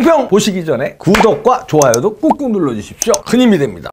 똥평 보시기 전에 구독과 좋아요도 꾹꾹 눌러주십시오. 큰 힘이 됩니다.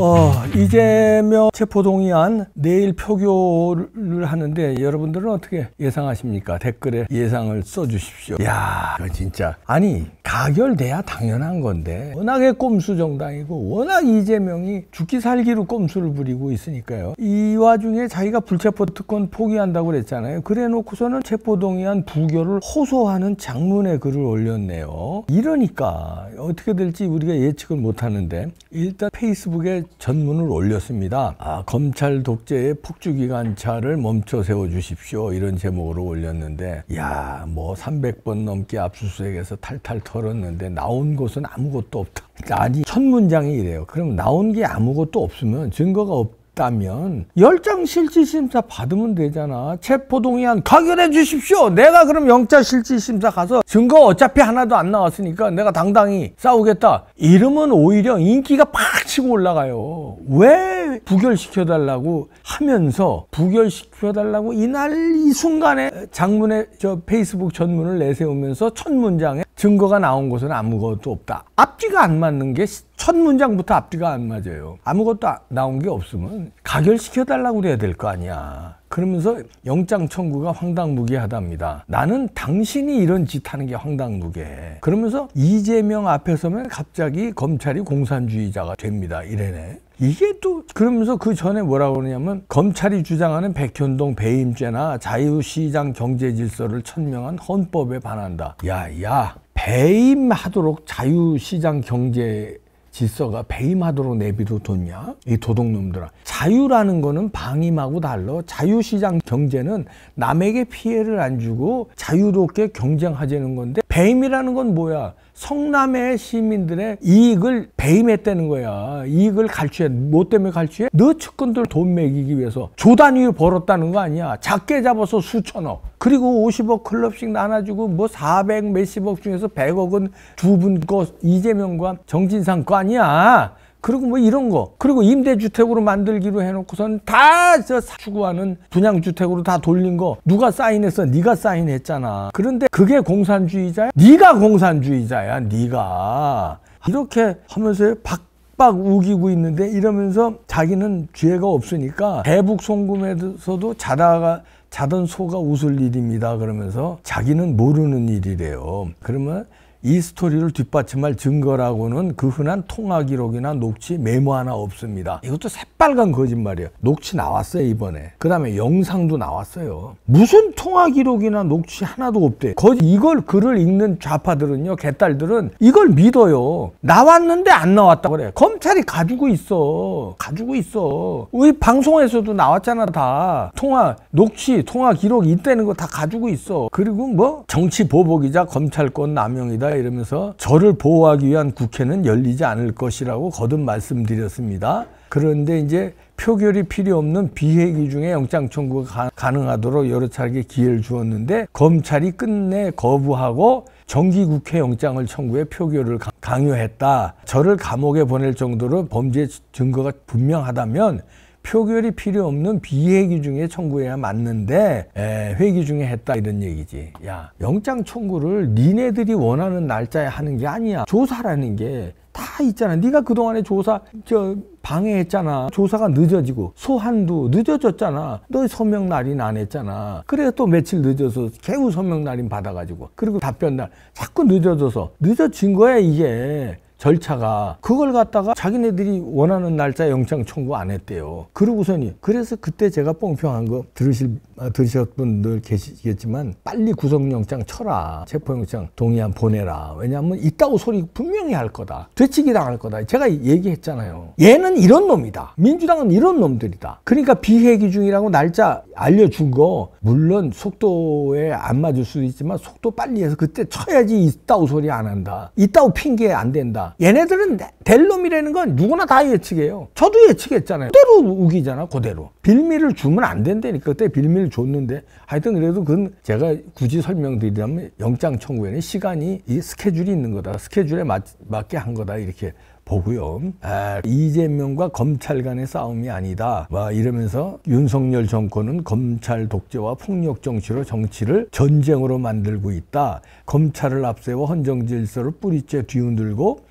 어, 이재명 체포동의안 내일 표교를 하는데 여러분들은 어떻게 예상하십니까? 댓글에 예상을 써주십시오. 야, 이거 진짜 아니 가결돼야 당연한 건데 워낙에 꼼수 정당이고 워낙 이재명이 죽기 살기로 꼼수를 부리고 있으니까요. 이 와중에 자기가 불체포 특권 포기한다고 그랬잖아요. 그래놓고서는 체포동의안 부결을 호소하는 장문의 글을 올렸네요. 이러니까 어떻게 될지 우리가 예측을 못하는데 일단 페이스북에 전문을 올렸습니다. 아, 검찰 독재의 폭주기관차를 멈춰 세워 주십시오. 이런 제목으로 올렸는데, 야, 뭐 300번 넘게 압수수색에서 탈탈 털었는데 나온 곳은 아무것도 없다. 아니, 첫 문장이 이래요. 그럼 나온 게 아무것도 없으면 증거가 없 있다면 열장 실질심사 받으면 되잖아. 체포동의안 가결해 주십시오. 내가 그럼 영장 실질심사 가서 증거 어차피 하나도 안 나왔으니까 내가 당당히 싸우겠다. 이러면 오히려 인기가 팍 치고 올라가요. 왜 부결시켜달라고 하면서 부결시켜달라고 이날 이 순간에 장문의 저 페이스북 전문을 내세우면서 첫 문장에 증거가 나온 것은 아무것도 없다. 앞뒤가 안 맞는 게 첫 문장부터 앞뒤가 안 맞아요. 아무것도 아- 나온 게 없으면 가결시켜달라고 그래야 될 거 아니야. 그러면서 영장 청구가 황당무계하답니다. 나는 당신이 이런 짓 하는 게 황당무계해. 그러면서 이재명 앞에 서면 갑자기 검찰이 공산주의자가 됩니다. 이래네. 이게 또 그러면서 그 전에 뭐라고 그러냐면 검찰이 주장하는 백현동 배임죄나 자유시장 경제 질서를 천명한 헌법에 반한다. 야야 배임하도록 자유시장 경제 질서가 배임하도록 내비둬뒀냐? 이 도둑놈들아. 자유라는 거는 방임하고 달러. 자유시장 경제는 남에게 피해를 안 주고 자유롭게 경쟁하자는 건데 배임이라는 건 뭐야? 성남의 시민들의 이익을 배임했다는 거야. 이익을 갈취해. 뭐 때문에 갈취해? 너 측근들 돈 매기기 위해서 조단 위 벌었다는 거 아니야. 작게 잡아서 수천억. 그리고 50억 클럽씩 나눠주고 뭐400 몇십억 중에서 100억은 두 분 거 이재명과 정진상 거 아니야. 그리고 뭐 이런 거 그리고 임대주택으로 만들기로 해놓고선 다저 추구하는 분양주택으로 다 돌린 거 누가 사인했어 네가 사인했잖아 그런데 그게 공산주의자야 네가 공산주의자야 네가 이렇게 하면서 박박 우기고 있는데 이러면서 자기는 죄가 없으니까 대북 송금에서도 자다가 자던 소가 웃을 일입니다 그러면서 자기는 모르는 일이래요 그러면 이 스토리를 뒷받침할 증거라고는 그 흔한 통화 기록이나 녹취 메모 하나 없습니다. 이것도 새빨간 거짓말이에요. 녹취 나왔어요 이번에. 그 다음에 영상도 나왔어요. 무슨 통화 기록이나 녹취 하나도 없대. 거짓 이걸 글을 읽는 좌파들은요 개딸들은 이걸 믿어요. 나왔는데 안 나왔다 그래. 검찰이 가지고 있어. 가지고 있어. 우리 방송에서도 나왔잖아 다. 통화 녹취 통화 기록 이 있다는 거 다 가지고 있어. 그리고 뭐 정치 보복이자 검찰권 남용이다. 이러면서 저를 보호하기 위한 국회는 열리지 않을 것이라고 거듭 말씀드렸습니다. 그런데 이제 표결이 필요 없는 비핵기 중에 영장 청구가 가능하도록 여러 차례 기회를 주었는데 검찰이 끝내 거부하고 정기국회 영장을 청구해 표결을 강요했다. 저를 감옥에 보낼 정도로 범죄 증거가 분명하다면 표결이 필요 없는 비회기 중에 청구해야 맞는데 에, 회기 중에 했다 이런 얘기지. 야 영장 청구를 니네들이 원하는 날짜에 하는 게 아니야. 조사라는 게 다 있잖아. 네가 그동안에 조사 저 방해했잖아. 조사가 늦어지고 소환도 늦어졌잖아. 너 서명 날인 안 했잖아. 그래 또 며칠 늦어서 개우 서명 날인 받아가지고 그리고 답변 날 자꾸 늦어져서 늦어진 거야 이게. 절차가 그걸 갖다가 자기네들이 원하는 날짜 영장 청구 안 했대요. 그러고서니 그래서 그때 제가 뻥평한 거 들으실 아, 들으셨 분들 계시겠지만 빨리 구속영장 쳐라 체포영장 동의안 보내라 왜냐하면 있다고 소리 분명히 할 거다 되치기 당할 거다 제가 얘기했잖아요. 얘는 이런 놈이다 민주당은 이런 놈들이다. 그러니까 비핵기 중이라고 날짜 알려준 거 물론 속도에 안 맞을 수도 있지만 속도 빨리 해서 그때 쳐야지 있다고 소리 안 한다. 있다고 핑계 안 된다. 얘네들은 델놈이라는 건 누구나 다 예측해요. 저도 예측했잖아요. 그대로 우기잖아, 그대로. 빌미를 주면 안 된다니까. 그때 빌미를 줬는데. 하여튼 그래도 그건 제가 굳이 설명드리자면 영장 청구에는 시간이 이 스케줄이 있는 거다. 스케줄에 맞, 맞게 한 거다. 이렇게 보고요. 아, 이재명과 검찰 간의 싸움이 아니다. 와 이러면서 윤석열 정권은 검찰 독재와 폭력 정치로 정치를 전쟁으로 만들고 있다. 검찰을 앞세워 헌정 질서를 뿌리째 뒤흔들고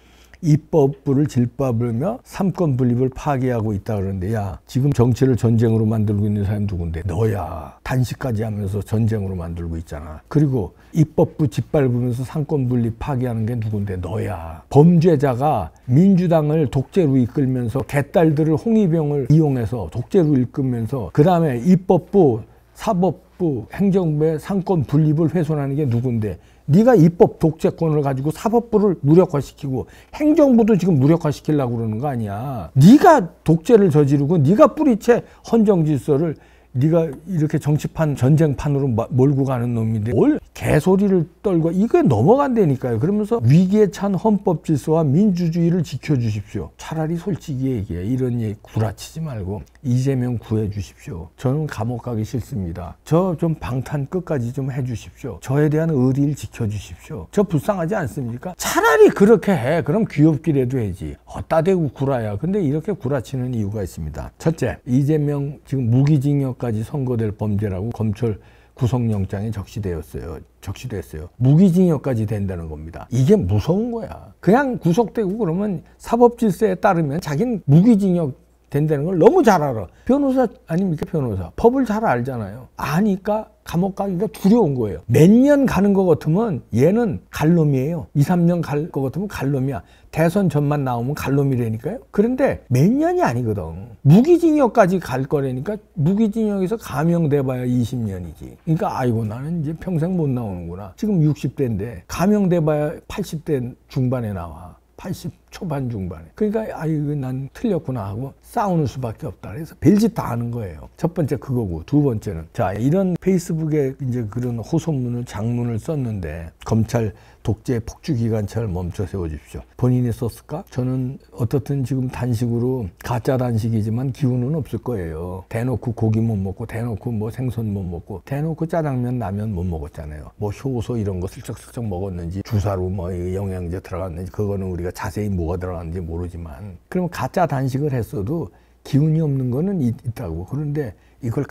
입법부를 질밥으며 삼권 분립을 파괴하고 있다 그러는데 야 지금 정치를 전쟁으로 만들고 있는 사람 누군데 너야 단식까지 하면서 전쟁으로 만들고 있잖아 그리고 입법부 짓밟으면서 삼권 분립 파괴하는 게 누군데 너야 범죄자가 민주당을 독재로 이끌면서 개딸들을 홍위병을 이용해서 독재로 이끌면서 그 다음에 입법부 사법부 행정부의 상권 분립을 훼손하는 게 누군데 네가 입법 독재권을 가지고 사법부를 무력화시키고 행정부도 지금 무력화시키려고 그러는 거 아니야. 네가 독재를 저지르고 네가 뿌리채 헌정질서를 네가 이렇게 정치판 전쟁판으로 몰고 가는 놈인데 뭘 개소리를 떨고 이거 넘어간다니까요. 그러면서 위기에 찬 헌법 질서와 민주주의를 지켜주십시오. 차라리 솔직히 얘기해 이런 얘기 구라치지 말고 이재명 구해주십시오. 저는 감옥 가기 싫습니다. 저 좀 방탄 끝까지 좀 해주십시오. 저에 대한 의리를 지켜주십시오. 저 불쌍하지 않습니까? 차라리 그렇게 해. 그럼 귀엽기라도 해지. 어따 대고 구라야. 근데 이렇게 구라치는 이유가 있습니다. 첫째, 이재명 지금 무기징역 구까지 선고될 범죄라고 검찰 구속영장에 적시되었어요. 적시됐어요. 무기징역까지 된다는 겁니다. 이게 무서운 거야. 그냥 구속되고 그러면 사법 질서에 따르면 자기는 무기징역 된다는 걸 너무 잘 알아. 변호사 아닙니까 변호사. 법을 잘 알잖아요. 아니까 감옥 가기가 두려운 거예요. 몇 년 가는 것 같으면 얘는 갈놈이에요. 2, 3년 갈 것 같으면 갈놈이야. 대선 전만 나오면 갈놈이라니까요. 그런데 몇 년이 아니거든. 무기징역까지 갈 거라니까 무기징역에서 감형돼봐야 20년이지. 그러니까 아이고 나는 이제 평생 못 나오는구나. 지금 60대인데 감형돼봐야 80대 중반에 나와. 80. 초반 중반에 그러니까 아이난 틀렸구나 하고 싸우는 수밖에 없다 그래서 별짓 다 하는 거예요 첫 번째 그거고 두 번째는 자 이런 페이스북에 이제 그런 호소문을 장문을 썼는데 검찰 독재 폭주 기관차를 멈춰 세워 주십시오 본인이 썼을까 저는 어떻든 지금 단식으로 가짜 단식이지만 기운은 없을 거예요 대놓고 고기 못 먹고 대놓고 뭐 생선 못 먹고 대놓고 짜장면 라면 못 먹었잖아요 뭐 효소 이런 거 슬쩍슬쩍 먹었는지 주사로 뭐 영양제 들어갔는지 그거는 우리가 자세히 모 뭐가 들어갔는지 모르지만 그러면 가짜 단식을 했어도 기운이 없는 거는 있다고 그런데 이걸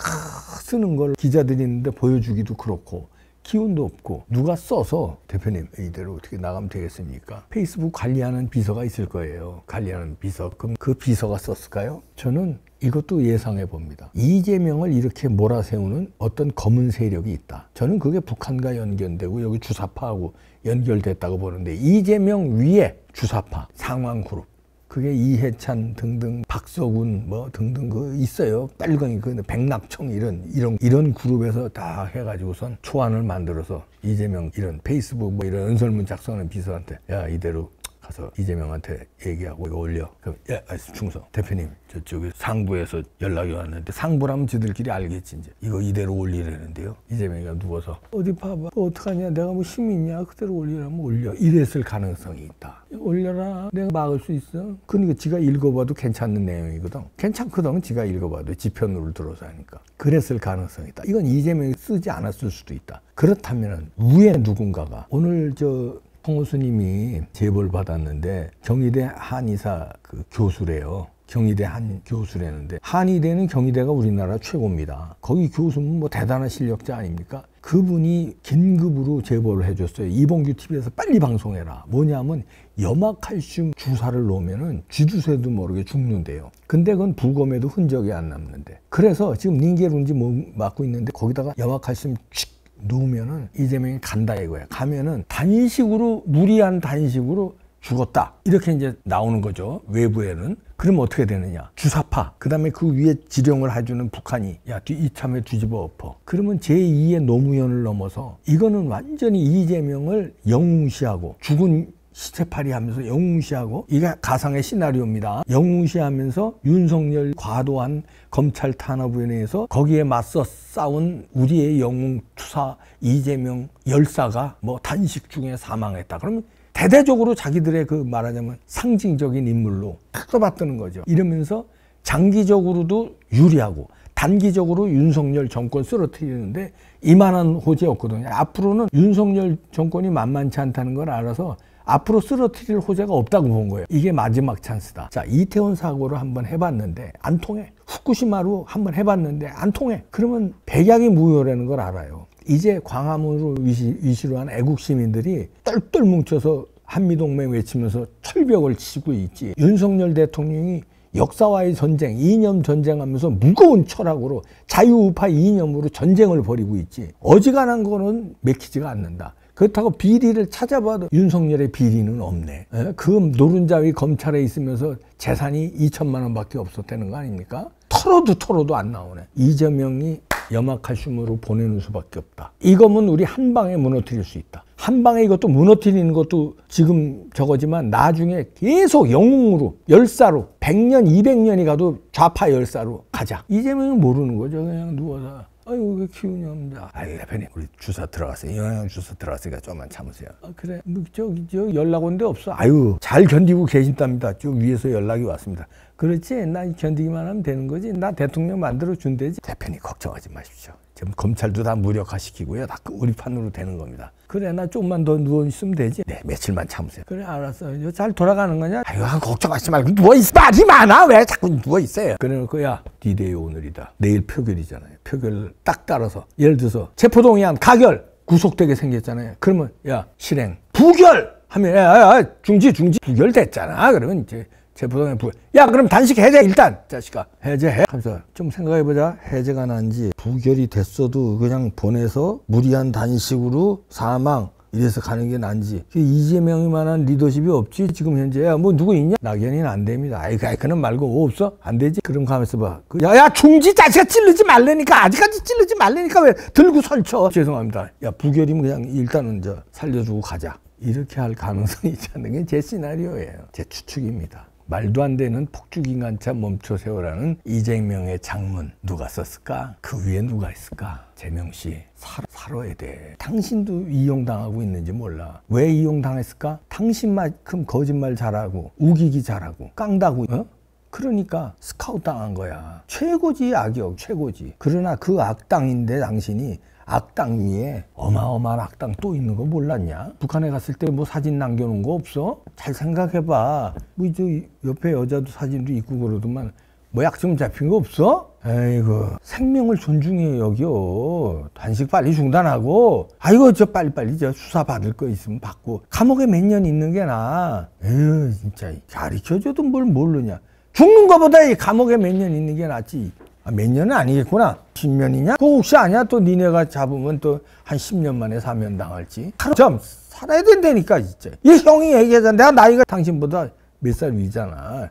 쓰는 걸 기자들이 있는데 보여주기도 그렇고 기운도 없고 누가 써서 대표님 이대로 어떻게 나가면 되겠습니까? 페이스북 관리하는 비서가 있을 거예요. 관리하는 비서. 그럼 그 비서가 썼을까요? 저는 이것도 예상해 봅니다. 이재명을 이렇게 몰아세우는 어떤 검은 세력이 있다. 저는 그게 북한과 연결되고 여기 주사파하고 연결됐다고 보는데 이재명 위에 주사파, 상황그룹, 그게 이해찬 등등 박서군 뭐 등등 그 있어요 빨강이그 백낙청 이런 이런 이런 그룹에서 다 해가지고선 초안을 만들어서 이재명 이런 페이스북 뭐 이런 연설문 작성하는 비서한테 야 이대로 가서 이재명한테 얘기하고 이거 올려. 그럼 예, 알겠어, 충성. 대표님 저쪽에 상부에서 연락이 왔는데 상부라면 지들끼리 알겠지 이제. 이거 이대로 올리려는데요 이재명이가 누워서 어디 봐봐. 뭐 어떡하냐. 내가 뭐 힘이 있냐. 그대로 올리라면 올려. 이랬을 가능성이 있다. 올려라. 내가 막을 수 있어. 그러니까 지가 읽어봐도 괜찮은 내용이거든. 괜찮거든. 지가 읽어봐도 지편으로 들어서 하니까. 그랬을 가능성이 있다. 이건 이재명이 쓰지 않았을 수도 있다. 그렇다면 은 위에 누군가가 오늘 저 홍우수님이 제보를 받았는데 경희대 한의사 그 교수래요. 경희대 한 교수라는데 한의대는 경희대가 우리나라 최고입니다. 거기 교수는 뭐 대단한 실력자 아닙니까? 그분이 긴급으로 제보를 해줬어요. 이봉규 TV에서 빨리 방송해라. 뭐냐면 염화칼슘 주사를 놓으면은 쥐두새도 모르게 죽는데요. 근데 그건 부검에도 흔적이 안 남는데. 그래서 지금 링겔운지 뭐 맞고 있는데 거기다가 염화칼슘 칙 누우면은 이재명이 간다 이거야. 가면은 단식으로 무리한 단식으로 죽었다. 이렇게 이제 나오는 거죠. 외부에는. 그럼 어떻게 되느냐. 주사파. 그 다음에 그 위에 지령을 해주는 북한이. 야, 이 참에 뒤집어 엎어. 그러면 제2의 노무현을 넘어서 이거는 완전히 이재명을 영웅시하고 죽은 시체파리 하면서 영웅시하고 이게 가상의 시나리오입니다. 영웅시하면서 윤석열 과도한 검찰 탄압에 대해서 거기에 맞서 싸운 우리의 영웅 투사 이재명 열사가 뭐 단식 중에 사망했다. 그러면 대대적으로 자기들의 그 말하자면 상징적인 인물로 탁떠받드는 거죠. 이러면서 장기적으로도 유리하고 단기적으로 윤석열 정권 쓰러뜨리는데 이만한 호재였거든요. 앞으로는 윤석열 정권이 만만치 않다는 걸 알아서 앞으로 쓰러뜨릴 호재가 없다고 본 거예요. 이게 마지막 찬스다. 자, 이태원 사고를 한번 해봤는데 안 통해. 후쿠시마로 한번 해봤는데 안 통해. 그러면 백약이 무효라는 걸 알아요. 이제 광화문으로 위시, 위시로한 애국 시민들이 똘똘 뭉쳐서 한미동맹 외치면서 철벽을 치고 있지. 윤석열 대통령이 역사와의 전쟁, 이념 전쟁하면서 무거운 철학으로 자유우파 이념으로 전쟁을 벌이고 있지. 어지간한 거는 맥히지가 않는다. 그렇다고 비리를 찾아봐도 윤석열의 비리는 없네. 예? 그 노른자위 검찰에 있으면서 재산이 2천만 원밖에 없었다는 거 아닙니까? 털어도 털어도 안 나오네. 이재명이 염화칼슘으로 보내는 수밖에 없다. 이거면 우리 한 방에 무너뜨릴 수 있다. 한 방에 이것도 무너뜨리는 것도 지금 저거지만 나중에 계속 영웅으로 열사로 100년 200년이 가도 좌파 열사로 가자. 이재명이 모르는 거죠. 그냥 누워서 아유 왜 기운이 없냐 아이 대표님 우리 주사 들어갔어요 영양 주사 들어갔으니까 좀만 참으세요 아 그래 뭐, 저기 저 연락 온 데 없어 아유 잘 견디고 계신답니다 저 위에서 연락이 왔습니다 그렇지 나 견디기만 하면 되는 거지 나 대통령 만들어 준대지 대표님 걱정하지 마십시오 지금 검찰도 다 무력화시키고요 다 그 우리 판으로 되는 겁니다 그래 나조금만더 누워 있으면 되지 네 며칠만 참으세요 그래 알았어요 잘 돌아가는 거냐 아유 아, 걱정하지 말고 누워 있어 말이 많아 왜 자꾸 누워 있어요 그래 놓고 야 디데이 네 오늘이다 내일 표결이잖아요 표결 딱 따라서 예를 들어서 체포동의안 가결 구속되게 생겼잖아요 그러면 야 실행 부결 하면 야, 야, 야 중지 중지 부결됐잖아 그러면 이제 제 부동의 부야 그럼 단식 해제 일단 자식아 해제해 하면서 좀 생각해보자 해제가 난지 부결이 됐어도 그냥 보내서 무리한 단식으로 사망 이래서 가는 게 난지 그 이재명이 만한 리더십이 없지 지금 현재야 뭐 누구 있냐 낙연이는 안 됩니다 아이 그는 말고 뭐 없어 안 되지 그럼 가면서 봐 야야 그 중지 자식아 찌르지 말라니까 아직까지 찌르지 말라니까 왜 들고 설쳐 죄송합니다 야 부결이면 그냥 일단은 저 살려주고 가자 이렇게 할 가능성이 있지 않는 게 제 시나리오예요 제 추측입니다 말도 안 되는 폭주기관차 멈춰 세워라는 이재명의 장문 누가 썼을까? 그 위에 누가 있을까? 재명 씨 살, 살아야 돼. 당신도 이용당하고 있는지 몰라. 왜 이용당했을까? 당신만큼 거짓말 잘하고 우기기 잘하고 깡다구 어? 그러니까 스카웃 당한 거야. 최고지 악역 최고지. 그러나 그 악당인데 당신이 악당 위에 어마어마한 악당 또 있는 거 몰랐냐? 북한에 갔을 때 뭐 사진 남겨놓은 거 없어? 잘 생각해봐. 뭐 저 옆에 여자도 사진도 있고 그러더만 뭐 약 좀 잡힌 거 없어? 에이그 생명을 존중해 여기요 단식 빨리 중단하고 아이고 저 빨리빨리 저 수사 받을 거 있으면 받고 감옥에 몇 년 있는 게 나아 에휴 진짜 가르쳐줘도 뭘 모르냐 죽는 거보다 이 감옥에 몇 년 있는 게 낫지 아, 몇 년은 아니겠구나. 10년이냐? 그 혹시 아니야? 또 니네가 잡으면 또 한 10년 만에 사면 당할지. 하루 살아야 된다니까, 진짜. 이 형이 얘기하잖아. 내가 나이가 당신보다 몇 살 위잖아.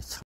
참.